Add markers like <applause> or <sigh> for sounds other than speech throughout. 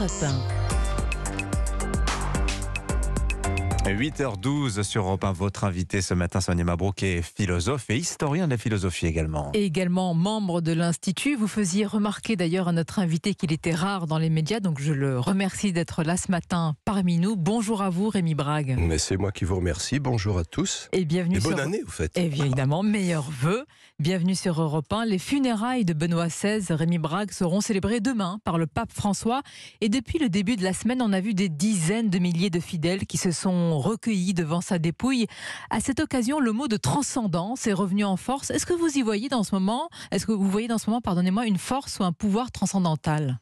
Europe 1. 8h12 sur Europe 1, votre invité ce matin, Sonia Mabrouk, est philosophe et historien de la philosophie également. Et également membre de l'Institut. Vous faisiez remarquer d'ailleurs à notre invité qu'il était rare dans les médias, donc je le remercie d'être là ce matin parmi nous. Bonjour à vous, Rémi Brague. Mais c'est moi qui vous remercie. Bonjour à tous. Et bienvenue. Et bonne année, vous faites. Et évidemment, meilleurs vœux. Bienvenue sur Europe 1. Les funérailles de Benoît XVI, Rémi Brague, seront célébrées demain par le pape François. Et depuis le début de la semaine, on a vu des dizaines de milliers de fidèles qui se sont recueilli recueillis devant sa dépouille. À cette occasion, le mot de transcendance est revenu en force. Est-ce que vous y voyez dans ce moment, est-ce que vous voyez dans ce moment, pardonnez-moi, une force ou un pouvoir transcendantal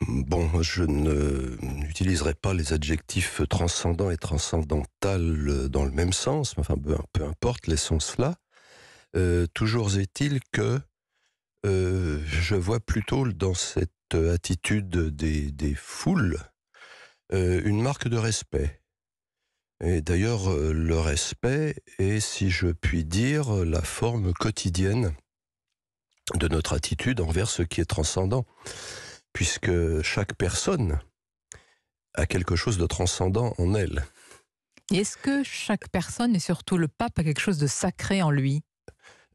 Bon, je n'utiliserai pas les adjectifs transcendant et transcendantal dans le même sens, enfin peu, importe, laissons cela. Euh, toujours est-il que euh, je vois plutôt dans cette attitude des, foules euh, une marque de respect. Et d'ailleurs, euh, le respect est, si je puis dire, la forme quotidienne de notre attitude envers ce qui est transcendant, puisque chaque personne a quelque chose de transcendant en elle. Est-ce que chaque personne, et surtout le pape, a quelque chose de sacré en lui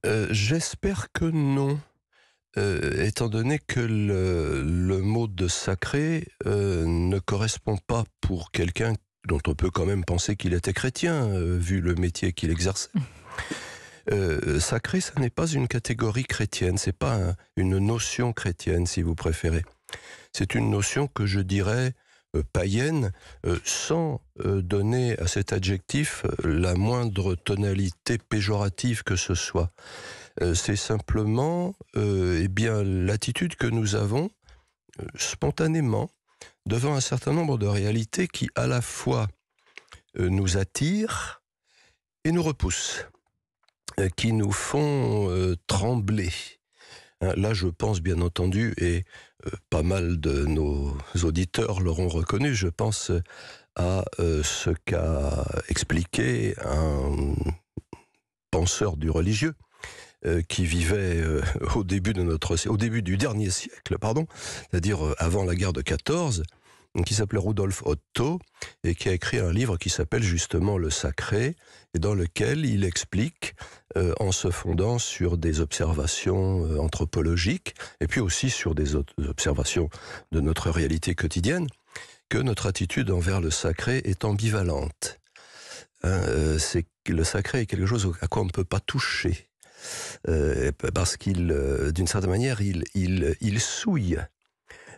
euh, J'espère que non. Euh, étant donné que le, mot de sacré ne correspond pas pour quelqu'un dont on peut quand même penser qu'il était chrétien, euh, vu le métier qu'il exerçait. Mm. Euh, sacré, ça n'est pas une catégorie chrétienne, c'est pas une notion chrétienne, si vous préférez. C'est une notion que je dirais euh, païenne, sans donner à cet adjectif la moindre tonalité péjorative que ce soit. c'est simplement, et eh bien, l'attitude que nous avons spontanément devant un certain nombre de réalités qui à la fois euh, nous attirent et nous repoussent, euh, qui nous font euh, trembler. Hein, là, je pense bien entendu, et pas mal de nos auditeurs l'auront reconnu, je pense à ce qu'a expliqué un penseur du religieux qui vivait au début de notre au début du dernier siècle pardon c'est-à-dire avant la guerre de 14 qui s'appelait Rudolf Otto et qui a écrit un livre qui s'appelle justement Le Sacré et dans lequel il explique, euh, en se fondant sur des observations euh, anthropologiques et puis aussi sur des observations de notre réalité quotidienne, que notre attitude envers le sacré est ambivalente. Hein, euh, c'est le sacré est quelque chose à quoi on ne peut pas toucher. parce qu'il, d'une certaine manière, il, il souille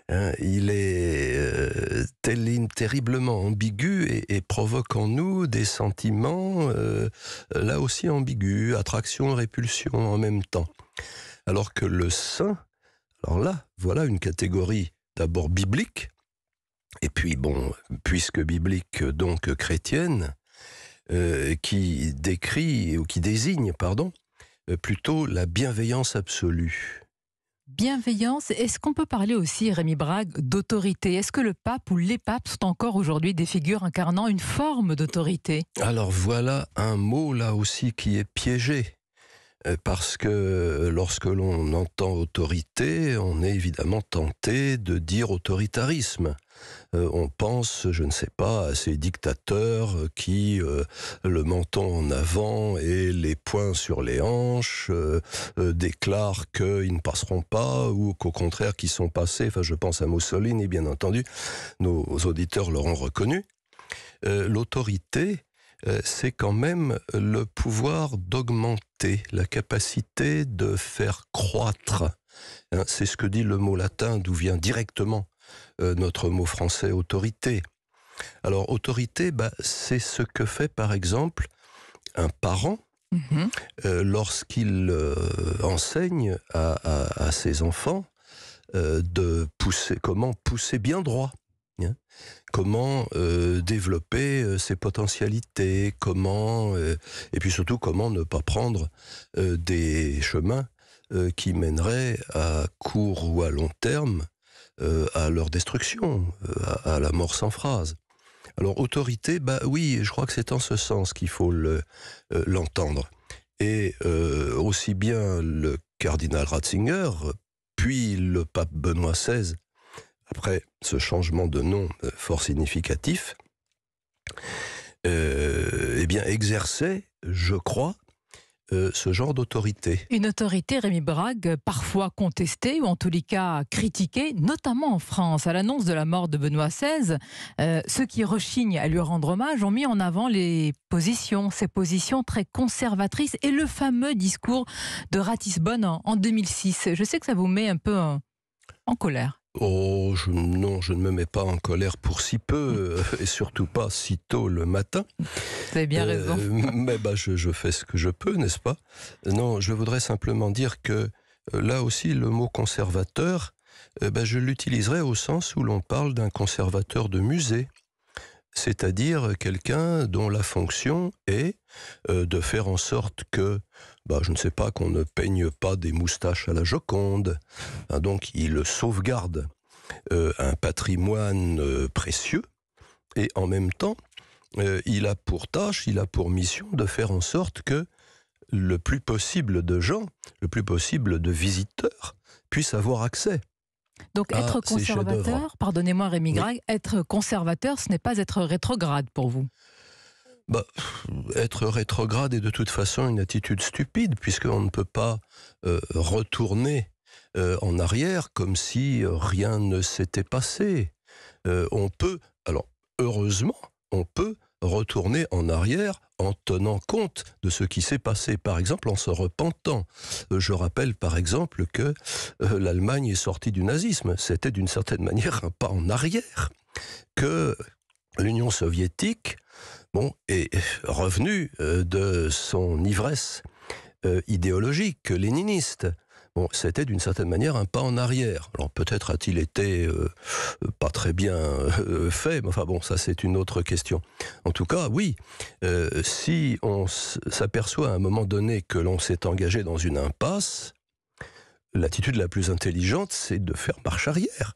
Hein, il est euh, terriblement ambigu et, provoque en nous des sentiments, euh, là aussi ambigus, attraction, répulsion en même temps. Alors que le saint, alors là, voilà une catégorie d'abord biblique, et puis bon, puisque biblique, donc chrétienne, euh, qui décrit, ou qui désigne, pardon, plutôt la bienveillance absolue. Bienveillance, est-ce qu'on peut parler aussi, Rémi Brague, d'autorité Est-ce que le pape ou les papes sont encore aujourd'hui des figures incarnant une forme d'autorité Alors voilà un mot là aussi qui est piégé parce que lorsque l'on entend autorité, on est évidemment tenté de dire autoritarisme. Euh, on pense, je ne sais pas, à ces dictateurs qui, euh, le menton en avant et les poings sur les hanches, euh, déclarent qu'ils ne passeront pas ou qu'au contraire qu'ils sont passés. Enfin, je pense à Mussolini, bien entendu. Nos auditeurs l'auront reconnu. L'autorité, euh, c'est quand même le pouvoir d'augmenter, la capacité de faire croître. Hein, c'est ce que dit le mot latin d'où vient directement euh, notre mot français autorité. Alors autorité, bah, c'est ce que fait par exemple un parent mhm. euh, lorsqu'il enseigne à, ses enfants de pousser, comment pousser bien droit. Hein. Comment euh, développer euh, ses potentialités Comment euh, et puis surtout comment ne pas prendre des chemins qui mèneraient à court ou à long terme à leur destruction, à, la mort sans phrase. Alors autorité, bah oui, je crois que c'est en ce sens qu'il faut l'entendre. et aussi bien le cardinal Ratzinger, puis le pape Benoît XVI après ce changement de nom euh, fort significatif, euh, eh bien, exerçait, je crois, euh, ce genre d'autorité. Une autorité, Rémi Brague, parfois contestée ou en tous les cas critiquée, notamment en France. À l'annonce de la mort de Benoît XVI, euh, ceux qui rechignent à lui rendre hommage ont mis en avant les positions, ces positions très conservatrices et le fameux discours de Ratisbonne en, 2006. Je sais que ça vous met un peu en colère. Oh, non, je ne me mets pas en colère pour si peu, euh, et surtout pas si tôt le matin. Vous avez bien euh, raison. <laughs> Mais bah, je, fais ce que je peux, n'est-ce pas Non, je voudrais simplement dire que euh, là aussi, le mot conservateur, bah, je l'utiliserai au sens où l'on parle d'un conservateur de musée, c'est-à-dire quelqu'un dont la fonction est de faire en sorte que bah, je ne sais pas, qu'on ne peigne pas des moustaches à la Joconde. Hein, donc il sauvegarde euh, un patrimoine euh, précieux et en même temps, euh, il a pour tâche, il a pour mission de faire en sorte que le plus possible de gens, le plus possible de visiteurs puissent avoir accès. Donc être conservateur, pardonnez-moi Rémi Greg, être conservateur, ce n'est pas être rétrograde pour vous bah, être rétrograde est de toute façon une attitude stupide, puisqu'on ne peut pas euh, retourner euh, en arrière comme si rien ne s'était passé. Euh, on peut, alors heureusement, on peut retourner en arrière en tenant compte de ce qui s'est passé, par exemple en se repentant. Je rappelle par exemple que l'Allemagne est sortie du nazisme, c'était d'une certaine <laughs> manière un pas en arrière, que l'Union soviétique bon, est revenue euh, de son ivresse euh, idéologique léniniste. Bon, c'était d'une certaine manière un pas en arrière. Alors peut-être a-t-il été euh, pas très bien fait, mais enfin bon, ça c'est une autre question. En tout cas, oui, si on s'aperçoit à un moment donné que l'on s'est engagé dans une impasse, l'attitude la plus intelligente, c'est de faire marche arrière.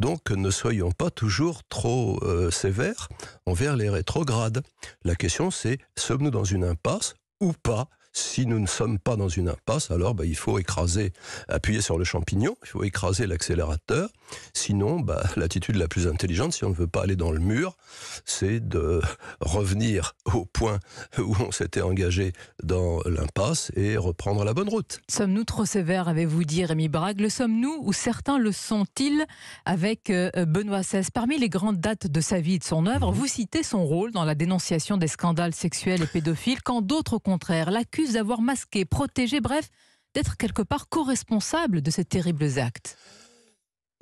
Donc ne soyons pas toujours trop euh, sévères envers les rétrogrades. La question c'est, sommes-nous dans une impasse ou pas si nous ne sommes pas dans une impasse, alors bah, il faut écraser, appuyer sur le champignon, il faut écraser l'accélérateur. Sinon, bah, <laughs> l'attitude la plus intelligente, si on ne veut pas aller dans le mur, c'est de <laughs> revenir au point où on s'était engagé dans l'impasse et reprendre la bonne route. Sommes-nous trop sévères, avez-vous dit, Rémi Brague Le sommes-nous ou certains le sont-ils avec euh, euh, Benoît XVI Parmi les grandes dates de sa vie et de son œuvre, mhm. vous citez son rôle dans la dénonciation des scandales sexuels et pédophiles, quand d'autres, au contraire, l'accusent d'avoir masqué, protégé, bref, d'être quelque part co-responsable de ces terribles actes.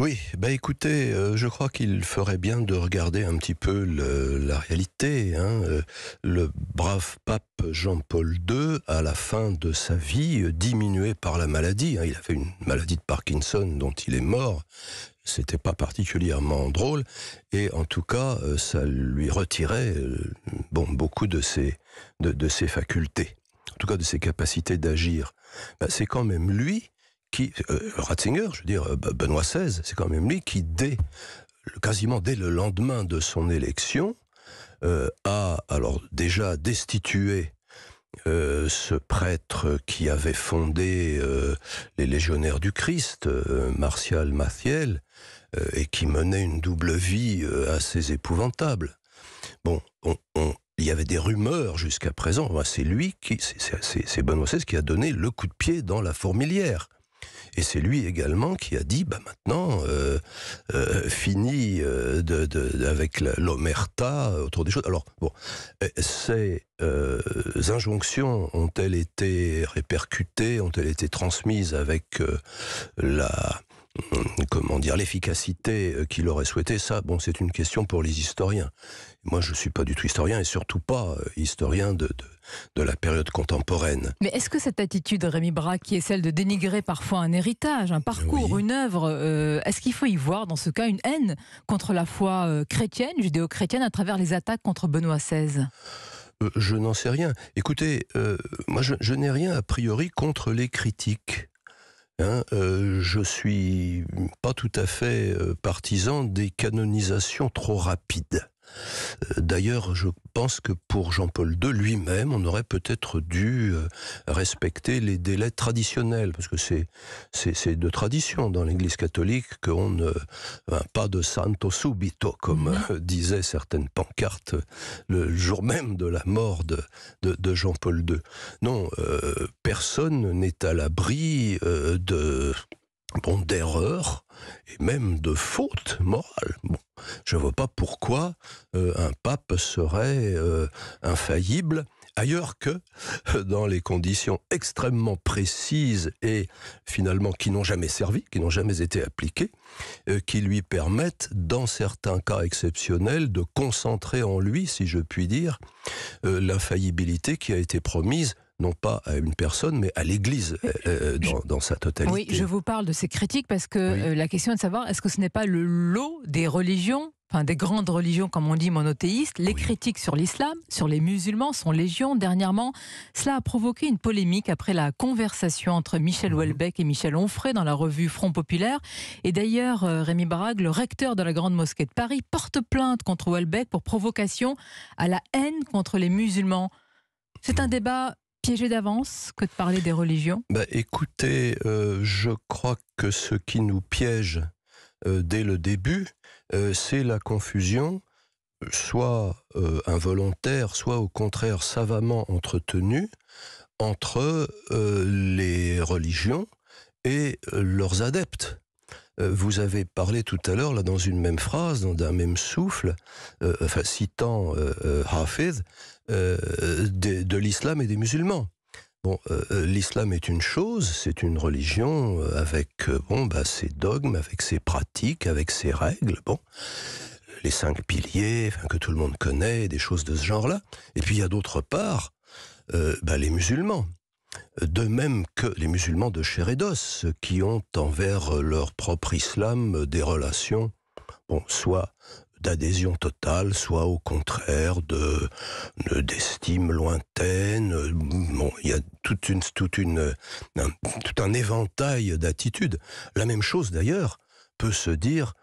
Oui, bah écoutez, euh, je crois qu'il ferait bien de regarder un petit peu la réalité. Hein. Euh, le brave pape Jean-Paul II, à la fin de sa vie, euh, diminué par la maladie, hein. il avait une maladie de Parkinson dont il est mort, c'était pas particulièrement drôle, et en tout cas, ça lui retirait bon, beaucoup de ses, de ses facultés en tout cas de ses capacités d'agir, ben, c'est quand même lui qui, euh, Ratzinger, je veux dire, euh, ben-, Benoît XVI, c'est quand même lui qui, dès, quasiment dès le lendemain de son élection, euh, a alors déjà destitué ce prêtre qui avait fondé les Légionnaires du Christ, Martial Mathiel, et qui menait une double vie assez épouvantable. Bon, on, il y avait des rumeurs jusqu'à présent. C'est lui qui, c'est Benoît XVI qui a donné le coup de pied dans la fourmilière. Et c'est lui également qui a dit, bah maintenant, euh, euh, fini euh, de, avec l'omerta autour des choses. Alors, bon, ces injonctions ont-elles été répercutées, ont-elles été transmises avec la, Hum, comment dire, l'efficacité euh, qu'il aurait souhaité, ça, bon, c'est une question pour les historiens. Moi, je ne suis pas du tout historien et surtout pas euh, historien de, la période contemporaine. Mais est-ce que cette attitude, Rémi Braque, qui est celle de dénigrer parfois un héritage, un parcours, une œuvre, euh, est-ce qu'il faut y voir dans ce cas une haine contre la foi chrétienne, judéo-chrétienne, à travers les attaques contre Benoît XVI je n'en sais rien. Écoutez, moi je n'ai rien a priori contre les critiques « Je ne je suis pas tout à fait euh, partisan des canonisations trop rapides. Euh, d'ailleurs, je pense que pour Jean-Paul II lui-même, on aurait peut-être dû euh, respecter les délais traditionnels, parce que c'est de tradition dans l'Église catholique qu'on euh, ne pas de santo subito comme mhm. disaient certaines pancartes le jour même de la mort de Jean-Paul II. Non, personne n'est à l'abri de bon d'erreurs et même de fautes morales. Je ne vois pas pourquoi euh, un pape serait euh, infaillible ailleurs que euh, dans les conditions extrêmement précises et finalement qui n'ont jamais servi, qui n'ont jamais été appliquées, qui lui permettent, dans certains cas exceptionnels, de concentrer en lui, si je puis dire, l'infaillibilité qui a été promise non pas à une personne, mais à l'Église euh, euh, dans, sa totalité. Oui, je vous parle de ces critiques parce que euh, la question est de savoir est-ce que ce n'est pas le lot des religions Enfin, des grandes religions, comme on dit, monothéistes, les critiques sur l'islam, sur les musulmans sont légion. Dernièrement, cela a provoqué une polémique après la conversation entre Michel mhm. Houellebecq et Michel Onfray dans la revue Front Populaire. Et d'ailleurs, Rémi Barag, le recteur de la Grande Mosquée de Paris, porte plainte contre Houellebecq pour provocation à la haine contre les musulmans. C'est un débat piégé d'avance que de parler des religions bah, Écoutez, euh, je crois que ce qui nous piège euh, dès le début, euh, c'est la confusion, soit involontaire, soit au contraire savamment entretenue, entre les religions et leurs adeptes. Euh, vous avez parlé tout à l'heure, là, dans une même phrase, dans un même souffle, euh, citant euh, de, l'islam et des musulmans. l'islam est une chose, c'est une religion avec bon, bah, ses dogmes, avec ses pratiques, avec ses règles. Bon, les cinq piliers que tout le monde connaît, des choses de ce genre-là. Et puis il y a d'autre part bah, les musulmans de même que les musulmans de Chérédos, qui ont envers leur propre islam des relations, bon, soit d'adhésion totale, soit au contraire de d'estime lointaine. il y a toute toute tout un éventail d'attitudes. La même chose d'ailleurs peut se dire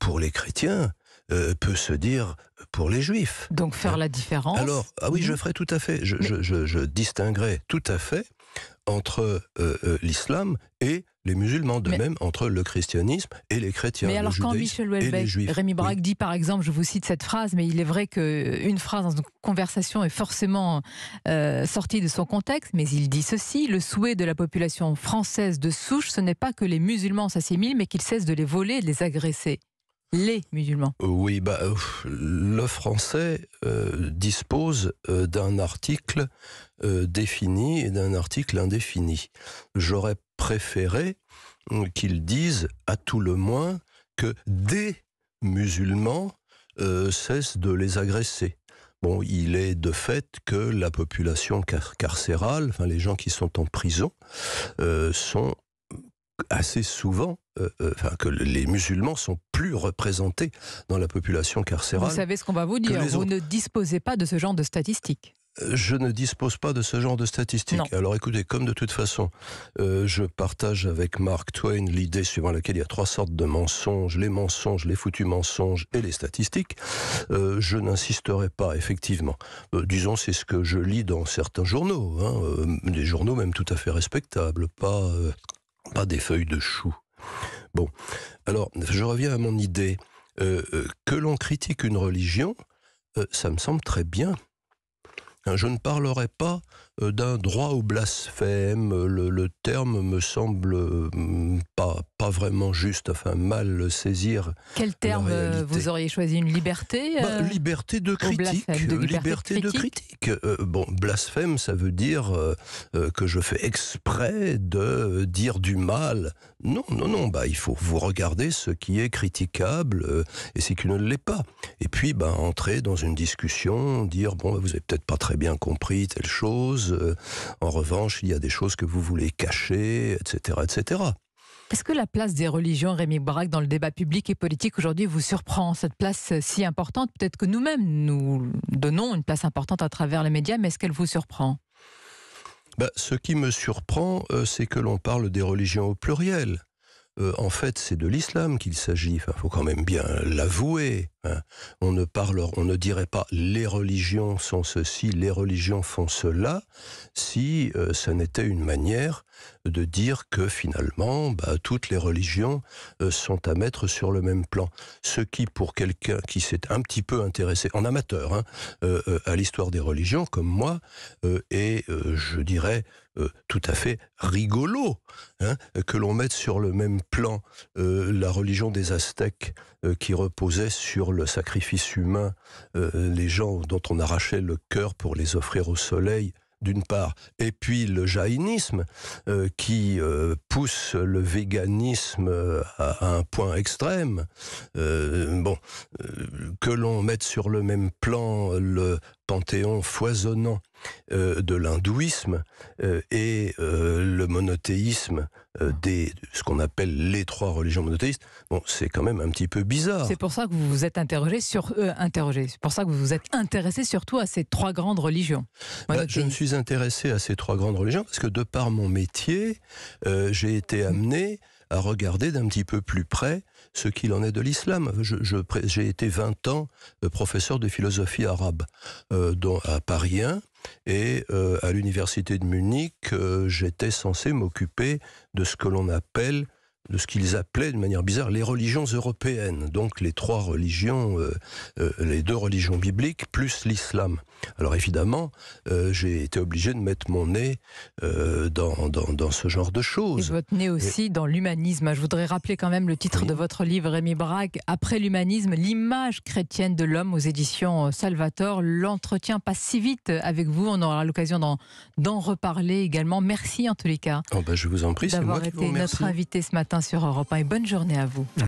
pour les chrétiens, euh, peut se dire pour les juifs. Donc faire hein? la différence. Alors, ah oui, je ferai tout à fait, je, je, je distinguerai tout à fait entre euh, euh, l'islam et les musulmans, de même entre le christianisme et les chrétiens. Mais alors quand Michel Houellebecq, Rémi Braque dit par exemple, je vous cite cette phrase, mais il est vrai qu'une euh, phrase dans une conversation est forcément sortie de son contexte, mais il dit ceci, le souhait de la population française de souche, ce n'est pas que les musulmans s'assimilent, mais qu'ils cessent de les voler et de les agresser les musulmans. Oui, bah, le français dispose d'un article euh, défini et d'un article indéfini. J'aurais préféré euh, qu'ils disent, à tout le moins, que des musulmans euh, cessent de les agresser. Bon, il est de fait que la population carcérale, enfin les gens qui sont en prison, sont assez souvent, enfin, que les musulmans sont plus représentés dans la population carcérale. Vous savez ce qu'on va vous dire, vous ne disposez pas de ce genre de statistiques je ne dispose pas de ce genre de statistiques. Alors écoutez, comme de toute façon, euh, je partage avec Mark Twain l'idée suivant laquelle il y a trois sortes de mensonges, les mensonges, les foutus mensonges et les statistiques, euh, je n'insisterai pas, effectivement. Euh, disons, c'est ce que je lis dans certains journaux, hein, des journaux même tout à fait respectables, pas, pas des feuilles de chou. Bon, alors je reviens à mon idée. que l'on critique une religion, ça me semble très bien. Je ne parlerai pas euh, d'un droit au blasphème. Euh, le, terme me semble euh, pas, vraiment juste, enfin mal le saisir. Quel terme vous auriez choisi Une liberté bah, Liberté de critique. liberté, de critique. bon, blasphème, ça veut dire que je fais exprès de dire du mal. Non, non, non, bah, il faut vous regarder ce qui est critiquable et ce qui ne l'est pas. Et puis, bah, entrer dans une discussion, dire, bon, bah, vous avez peut-être pas très bien compris telle chose. Euh, en revanche, il y a des choses que vous voulez cacher, etc., etc. Est-ce que la place des religions, Rémi Braque, dans le débat public et politique aujourd'hui vous surprend Cette place euh, si importante, peut-être que nous-mêmes nous donnons une place importante à travers les médias, mais est-ce qu'elle vous surprend ben, Ce qui me surprend, euh, c'est que l'on parle des religions au pluriel. Euh, en fait, c'est de l'islam qu'il s'agit. Il faut quand même bien l'avouer. Hein. On ne parle, on ne dirait pas les religions sont ceci, les religions font cela, si ça euh, n'était une manière de dire que finalement, bah, toutes les religions euh, sont à mettre sur le même plan. Ce qui, pour quelqu'un qui s'est un petit peu intéressé, en amateur, hein, à l'histoire des religions, comme moi, est, je dirais, euh, tout à fait rigolo hein, que l'on mette sur le même plan euh, la religion des Aztèques euh, qui reposait sur le sacrifice humain, les gens dont on arrachait le cœur pour les offrir au soleil d'une part, et puis le jaïnisme qui pousse le véganisme à, un point extrême. bon, que l'on mette sur le même plan le panthéon foisonnant euh, de l'hindouisme euh, et euh, le monothéisme des ce qu'on appelle les trois religions monothéistes, bon, c'est quand même un petit peu bizarre. C'est pour ça que vous vous êtes interrogé sur interrogé. C'est pour ça que vous vous êtes intéressé surtout à ces trois grandes religions. Bah, je me suis intéressé à ces trois grandes religions parce que de par mon métier, j'ai été amené à regarder d'un petit peu plus près ce qu'il en est de l'islam. J'ai été 20 ans euh, professeur de philosophie arabe euh, dont, à Paris et euh, à l'université de Munich, j'étais censé m'occuper de ce que l'on appelle de ce qu'ils appelaient de manière bizarre les religions européennes, donc les trois religions, euh, euh, les deux religions bibliques plus l'islam. Alors évidemment, euh, j'ai été obligé de mettre mon nez dans, ce genre de choses. Et votre nez aussi dans l'humanisme. Je voudrais rappeler quand même le titre de votre livre, Rémi Braque Après l'humanisme, l'image chrétienne de l'homme aux éditions Salvator. L'entretien passe si vite avec vous, on aura l'occasion d'en reparler également. Merci en tous les cas. Oh, ben, je vous en prie, d'avoir été notre invité ce matin sur Europe 1 et bonne journée à vous.